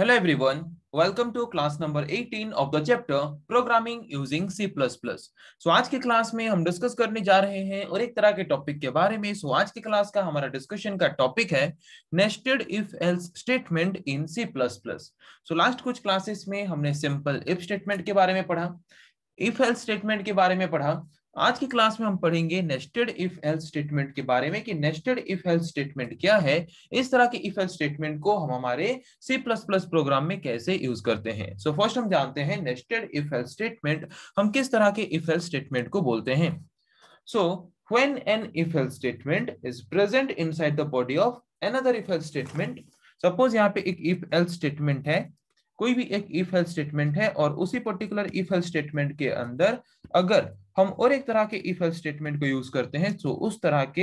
Hello everyone, welcome to class number 18 of the chapter Programming using C++. So आज के class में हम discuss करने जा रहे हैं और एक तरह के टॉपिक के बारे में सो so, आज के क्लास का हमारा डिस्कशन का टॉपिक है nested if else statement in C++. So last कुछ क्लासेस में हमने सिंपल इफ स्टेटमेंट के बारे में पढ़ा इफ एल्स स्टेटमेंट के बारे में पढ़ा आज की क्लास में हम पढ़ेंगे नेस्टेड इफ एल्स स्टेटमेंट के बारे में कि नेस्टेड इफ हेल्थ स्टेटमेंट क्या है इस तरह के इफ एल्स स्टेटमेंट को हम हमारे C++ प्रोग्राम में कैसे यूज करते हैं सो so फर्स्ट हम जानते हैं नेस्टेड इफ हेल्थ स्टेटमेंट हम किस तरह के इफ एल्स स्टेटमेंट को बोलते हैं so when an if else statement is present inside the body of another if else statement suppose यहाँ पे एक इफ else स्टेटमेंट है कोई भी एक इफ else स्टेटमेंट है और उसी पर्टिकुलर इफ else स्टेटमेंट के अंदर अगर हम और एक तरह के इफ हेल स्टेटमेंट को यूज करते हैं सो उस तरह के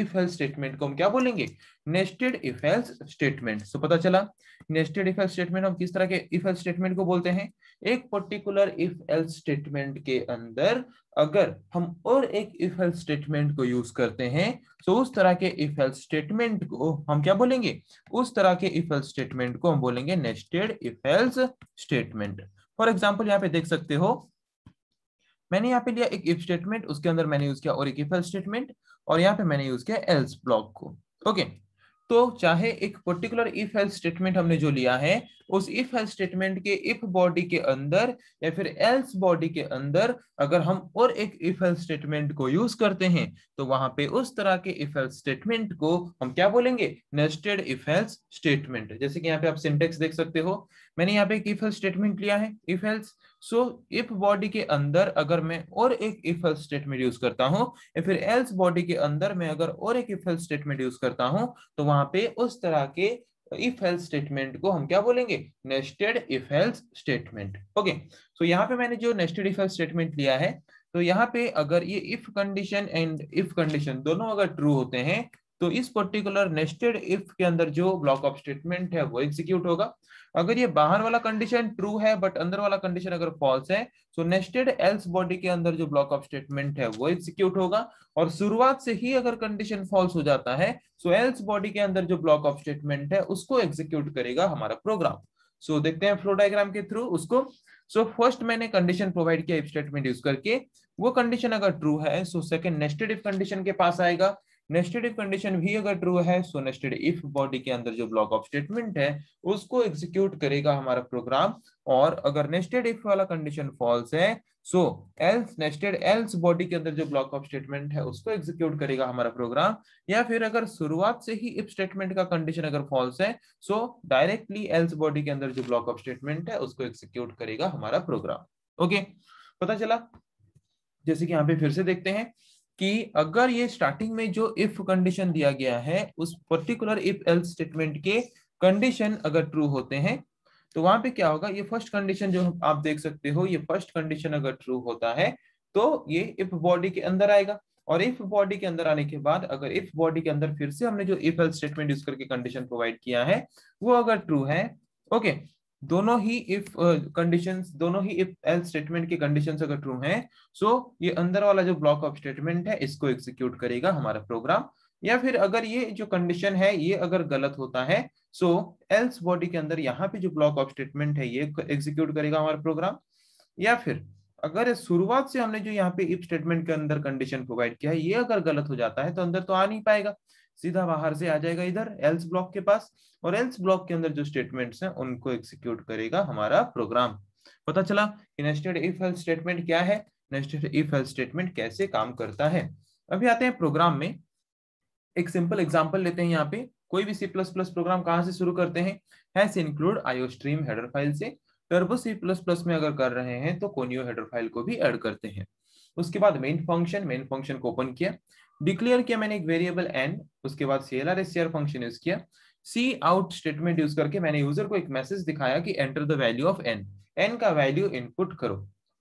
इफ हेल स्टेटमेंट को हम क्या बोलेंगे nested if else statement so पता चला नेस्टेड इफ हेल स्टेटमेंट हम किस तरह के इफ हेल स्टेटमेंट को बोलते हैं एक पर्टिकुलर इफ हेल स्टेटमेंट के अंदर अगर हम और एक इफ हेल स्टेटमेंट को यूज करते हैं तो उस तरह के इफ हेल स्टेटमेंट को हम क्या बोलेंगे उस तरह के इफ हेल स्टेटमेंट को हम बोलेंगे nested if else statement for example यहाँ पे देख सकते हो मैंने यहाँ पे लिया एक इफ स्टेटमेंट उसके अंदर मैंने यूज किया और एक इफ एल स्टेटमेंट और यहाँ पे मैंने यूज किया एल्स ब्लॉक को ओके तो चाहे एक पर्टिकुलर इफ एल स्टेटमेंट हमने जो लिया है उस इफ एल स्टेटमेंट के इफ बॉडी के अंदर या फिर एल्स बॉडी के अंदर अगर हम और एक इफ एल स्टेटमेंट को यूज करते हैं तो वहां पे उस तरह के इफ एल स्टेटमेंट को हम क्या बोलेंगे नेस्टेड इफ एल्स स्टेटमेंट जैसे कि यहाँ पे आप सिंटेक्स देख सकते हो मैंने यहाँ पे एक इफ एल स्टेटमेंट लिया है if else so if body के अंदर अगर मैं और एक इफ एल्स स्टेटमेंट यूज करता हूं या फिर एल्स बॉडी के अंदर मैं अगर और एक इफ एल्स स्टेटमेंट यूज करता हूं तो वहां पे उस तरह के इफ एल्स स्टेटमेंट को हम क्या बोलेंगे nested if else statement okay so यहाँ पे मैंने जो नेस्टेड इफ हेल्थ स्टेटमेंट लिया है तो यहाँ पे अगर ये if condition and if condition दोनों अगर ट्रू होते हैं तो इस पर्टिकुलर नेस्टेड इफ के अंदर जो ब्लॉक ऑफ स्टेटमेंट है वो एग्जीक्यूट होगा अगर ये बाहर वाला कंडीशन ट्रू है बट अंदर वाला कंडीशन अगर फॉल्स है तो नेस्टेड एल्स बॉडी के अंदर जो ब्लॉक ऑफ स्टेटमेंट है वो एग्जीक्यूट होगा और शुरुआत से ही अगर कंडीशन फॉल्स हो जाता है सो एल्स बॉडी के अंदर जो ब्लॉक ऑफ स्टेटमेंट है उसको एग्जीक्यूट करेगा हमारा प्रोग्राम सो so, देखते हैं फ्लो डायग्राम के थ्रू उसको सो so, फर्स्ट मैंने कंडीशन प्रोवाइड किया इफ स्टेटमेंट यूज करके वो कंडीशन अगर ट्रू है so second nested if condition के पास आएगा नेस्टेड इफ कंडीशन भी अगर ट्रू है सो नेस्टेड इफ बॉडी के अंदर जो ब्लॉक ऑफ स्टेटमेंट है उसको एग्जीक्यूट करेगा हमारा प्रोग्राम और अगर नेस्टेड इफ वाला कंडीशन फॉल्स है so else nested else body के अंदर जो ब्लॉक ऑफ स्टेटमेंट है उसको एग्जीक्यूट करेगा हमारा प्रोग्राम या फिर अगर शुरुआत से ही इफ स्टेटमेंट का कंडीशन अगर फॉल्स है सो डायरेक्टली एल्स बॉडी के अंदर जो ब्लॉक ऑफ स्टेटमेंट है उसको एग्जीक्यूट करेगा हमारा प्रोग्राम ओके okay, पता चला जैसे कि यहाँ पे फिर से देखते हैं कि अगर ये स्टार्टिंग में जो इफ कंडीशन दिया गया है उस पर्टिकुलर इफ एल्स स्टेटमेंट के कंडीशन अगर ट्रू होते हैं तो वहां पे क्या होगा ये फर्स्ट कंडीशन जो आप देख सकते हो ये फर्स्ट कंडीशन अगर ट्रू होता है तो ये इफ बॉडी के अंदर आएगा और इफ बॉडी के अंदर आने के बाद अगर इफ बॉडी के अंदर फिर से हमने जो इफ एल स्टेटमेंट यूज करके कंडीशन प्रोवाइड किया है वो अगर ट्रू है ओके okay, दोनों ही इफ कंडीशंस uh, दोनों ही इफ एल स्टेटमेंट की कंडीशंस अगर ट्रू हैं सो so ये अंदर वाला जो ब्लॉक ऑफ स्टेटमेंट है इसको एग्जीक्यूट करेगा हमारा प्रोग्राम या फिर अगर ये जो कंडीशन है ये अगर गलत होता है सो एल्स बॉडी के अंदर यहाँ पे जो ब्लॉक ऑफ स्टेटमेंट है ये एग्जीक्यूट करेगा हमारा प्रोग्राम या फिर अगर शुरुआत से हमने जो यहाँ पे इफ स्टेटमेंट के अंदर कंडीशन प्रोवाइड किया है ये अगर गलत हो जाता है तो अंदर तो आ नहीं पाएगा सीधा बाहर से आ जाएगा इधर एल्स ब्लॉक के पास और एल्स ब्लॉक के अंदर जो स्टेटमेंट है उनको एक्सिक्यूट करेगा हमारा प्रोग्राम पता चला कि नेस्टेड इफ एल्स स्टेटमेंट क्या है नेस्टेड इफ एल्स स्टेटमेंट कैसे काम करता है अभी आते हैं प्रोग्राम में एक सिंपल एग्जांपल लेते हैं यहाँ पे कोई भी सी प्लस प्लस प्रोग्राम कहाँ से शुरू करते हैं hash include stream header file से टर्बो सी प्लस प्लस में अगर कर रहे हैं तो कोनियो हेडर फाइल को भी ऐड करते हैं उसके बाद मेन फंक्शन मेन फंक्शन को ओपन किया डिक्लेयर किया मैंने एक वेरिएबल एन उसके बाद C L R S function use किया सी आउट स्टेटमेंट यूज करके मैंने यूजर को एक मैसेज दिखाया कि enter the value of n n का वैल्यू इनपुट करो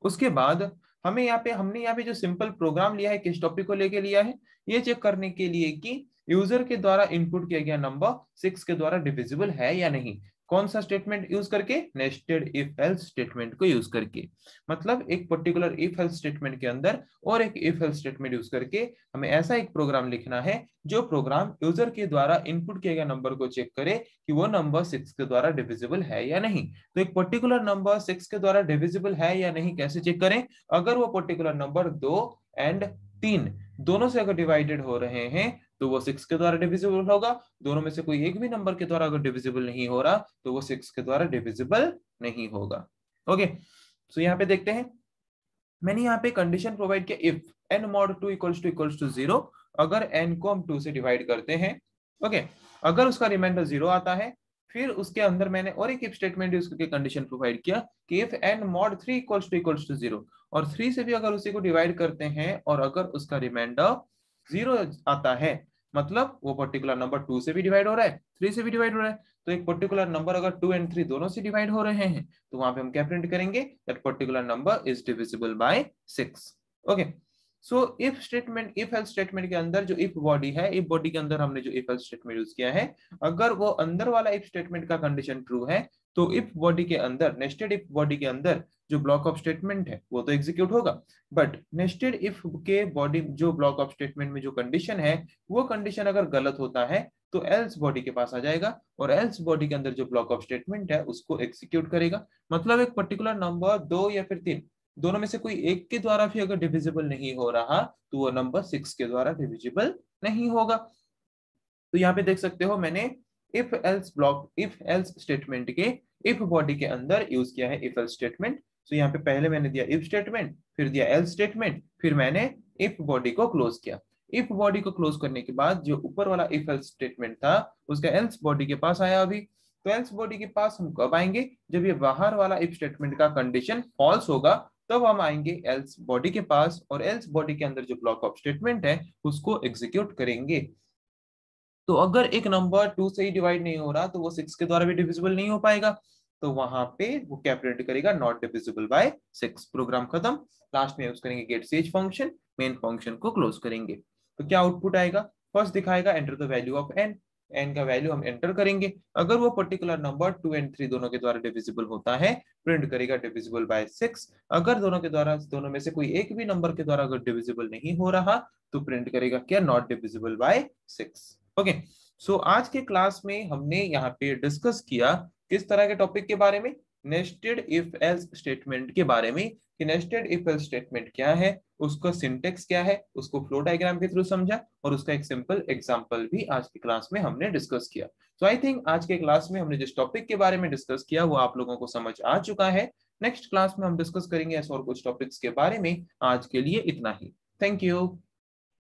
उसके बाद हमें यहाँ पे हमने यहाँ पे जो सिंपल प्रोग्राम लिया है किस टॉपिक को लेके लिया है ये चेक करने के लिए कि यूजर के द्वारा इनपुट किया गया नंबर सिक्स के द्वारा डिविजिबल है या नहीं कौन सा स्टेटमेंट यूज करके नेस्टेड इफ एल्स स्टेटमेंट को यूज करके मतलब एक पर्टिकुलर इफ एल्स स्टेटमेंट के अंदर और एक इफ एल्स स्टेटमेंट यूज करके हमें ऐसा एक प्रोग्राम लिखना है जो प्रोग्राम यूजर के द्वारा इनपुट किए गए नंबर को चेक करे कि वो नंबर सिक्स के द्वारा डिविजिबल है या नहीं तो एक पर्टिकुलर नंबर सिक्स के द्वारा डिविजिबल है या नहीं कैसे चेक करें अगर वो पर्टिकुलर नंबर दो एंड तीन दोनों से अगर डिवाइडेड हो रहे हैं तो वो सिक्स के द्वारा डिविजिबल होगा दोनों में से कोई एक भी नंबर के द्वारा अगर डिविजिबल नहीं हो रहा तो वो सिक्स के द्वारा डिविजिबल नहीं होगा ओके सो यहाँ पे देखते हैं मैंने यहाँ पे कंडीशन प्रोवाइड किया if n mod two equals to equals to zero अगर एन को हम टू से डिवाइड करते हैं ओके okay, अगर उसका रिमाइंडर जीरो आता है फिर उसके अंदर मैंने और एक स्टेटमेंट यूज करके कंडीशन प्रोवाइड किया कि if n mod three equals to equals to zero और थ्री से भी अगर उसी को डिवाइड करते हैं और अगर उसका रिमाइंडर जीरो आता है मतलब वो पर्टिकुलर नंबर टू से भी डिवाइड हो रहा है थ्री से भी डिवाइड हो रहा है तो एक पर्टिकुलर नंबर अगर टू एंड थ्री दोनों से डिवाइड हो रहे हैं तो वहां पे हम क्या प्रिंट करेंगे that particular number is divisible by six okay so if statement if else statement के अंदर जो इफ बॉडी है इफ बॉडी के अंदर हमने जो इफ एल स्टेटमेंट यूज किया है अगर वो अंदर वाला इफ स्टेटमेंट का कंडीशन ट्रू है तो इफ बॉडी के अंदर नेस्टेड इफ बॉडी के अंदर जो ब्लॉक ऑफ स्टेटमेंट है वो तो एग्जीक्यूट होगा बट नेस्टेड इफ के बॉडी जो ब्लॉक ऑफ स्टेटमेंट में जो कंडीशन है वो कंडीशन अगर गलत होता है तो एल्स बॉडी के पास आ जाएगा और एल्स बॉडी के अंदर जो ब्लॉक ऑफ स्टेटमेंट है उसको एग्जीक्यूट करेगा मतलब एक पर्टिकुलर नंबर दो या फिर तीन दोनों में से कोई एक के द्वारा भी अगर डिविजिबल नहीं हो रहा तो वो नंबर सिक्स के द्वारा डिविजिबल नहीं होगा तो यहाँ पे देख सकते हो मैंने if else block if else statement के इफ बॉडी के अंदर यूज किया है इफ एल्स स्टेटमेंट तो यहाँ पे पहले मैंने दिया इफ स्टेटमेंट फिर दिया एल्स स्टेटमेंट फिर मैंने इफ बॉडी को क्लोज किया इफ बॉडी को क्लोज करने के बाद जो ऊपर वाला इफ एल्स स्टेटमेंट था उसका एल्स बॉडी के पास आया अभी तो एल्स बॉडी के पास हम कब आएंगे जब ये बाहर वाला इफ स्टेटमेंट का कंडीशन फॉल्स होगा तब हम आएंगे एल्स बॉडी के पास और एल्स बॉडी के अंदर जो ब्लॉक ऑफ स्टेटमेंट है उसको एग्जीक्यूट करेंगे तो अगर एक नंबर टू से ही डिवाइड नहीं हो रहा तो वो सिक्स के द्वारा भी डिविजिबल नहीं हो पाएगा तो वहां पे वो क्या प्रिंट करेगा not divisible by six program खत्म लास्ट में यूज करेंगे गेट सेज फंक्शन मेन फंक्शन को क्लोज करेंगे तो क्या आउटपुट आएगा फर्स्ट दिखाएगा enter the value of n n का वैल्यू हम एंटर करेंगे अगर वो particular number two and three दोनों के द्वारा डिविजिबल होता है प्रिंट करेगा डिविजिबल बाय सिक्स अगर दोनों के द्वारा दोनों में से कोई एक भी नंबर के द्वारा अगर डिविजिबल नहीं हो रहा तो प्रिंट करेगा क्या not divisible by six okay so आज के क्लास में हमने यहाँ पे डिस्कस किया किस तरह के टॉपिक के बारे में नेस्टेड इफ एल्स स्टेटमेंट के बारे में कि नेस्टेड इफ एल्स स्टेटमेंट क्या है उसका सिंटेक्स क्या है उसको फ्लो डायग्राम के थ्रू समझा और उसका एक सिंपल एग्जांपल भी आज की क्लास में हमने डिस्कस किया सो आई थिंक आज के क्लास में हमने जिस टॉपिक के बारे में डिस्कस किया वो आप लोगों को समझ आ चुका है नेक्स्ट क्लास में हम डिस्कस करेंगे ऐसे और कुछ टॉपिक्स के बारे में आज के लिए इतना ही थैंक यू